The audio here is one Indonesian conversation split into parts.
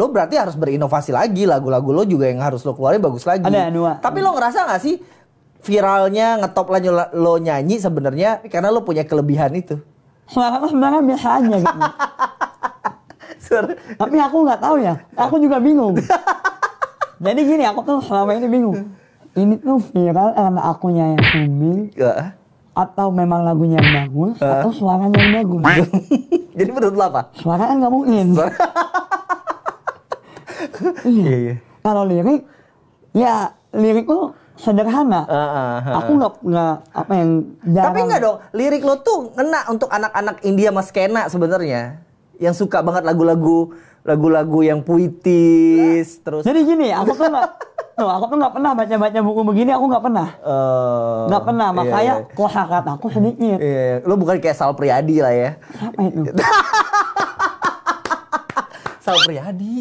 Lo berarti harus berinovasi lagi lagu-lagu lo juga yang harus lo keluarin bagus lagi. Ada dua. Tapi lo ngerasa gak sih viralnya ngetop lo, lo nyanyi sebenarnya karena lo punya kelebihan itu? Sebenarnya biasa aja gitu. Tapi aku nggak tahu ya. Aku juga bingung. Jadi gini, aku tuh selama ini bingung. Ini tuh viral karena aku nyanyi booming. atau memang lagunya yang bagus atau suaranya yang bagus. Jadi menurut lo apa? Suara kan nggak mungkin. Suara... Iya, iya. iya. Kalau lirik, ya lirik lo sederhana. Uh, uh, uh. Aku nggak nggak apa yang jarang. Tapi nggak dong, lirik lo tuh ngena untuk anak-anak India mas Kena sebenarnya yang suka banget lagu-lagu lagu-lagu yang puitis nah. terus. Jadi gini, aku tuh nggak No, aku tuh nggak pernah baca-baca buku begini, aku nggak pernah. Oh, nggak uh, pernah, iya, makanya iya, iya. aku sedikit. Iya, iya. Lo bukan kayak Sal Priadi lah ya. Siapa itu? Sal Priadi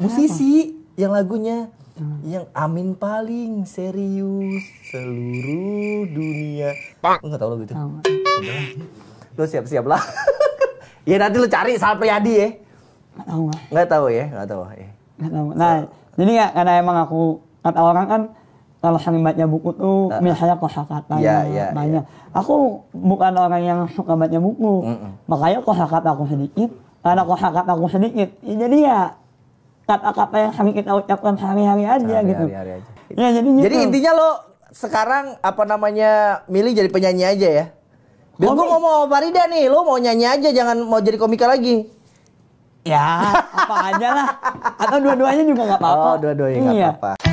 musisi Kenapa? yang lagunya hmm. yang Amin paling serius seluruh dunia. Pak. Enggak tahu lo itu. Tahu. siap-siap lah. ya nanti lo cari Sal Priyadi ya. Enggak tahu enggak. tahu ya, enggak tahu ya. Enggak tahu. Nah, jadi ya karena emang aku kata orang kan kalau sering buku tuh uh, nah, misalnya nah. kosakata yeah, yeah, iya, iya. banyak. Yeah. Aku bukan orang yang suka baca buku, mm -mm. makanya kosakata aku sedikit, karena kosakata aku sedikit. Ya, jadi ya kata-kata yang sering kita ucapkan sehari-hari aja sehari, gitu. Hari, hari aja. Ya, jadi, gitu. intinya lo sekarang apa namanya milih jadi penyanyi aja ya? Bil, gue mau mau Farida nih, lo mau nyanyi aja jangan mau jadi komika lagi. Ya, apa aja lah. Atau dua-duanya juga nggak apa-apa. Oh, dua-duanya nggak iya. apa-apa.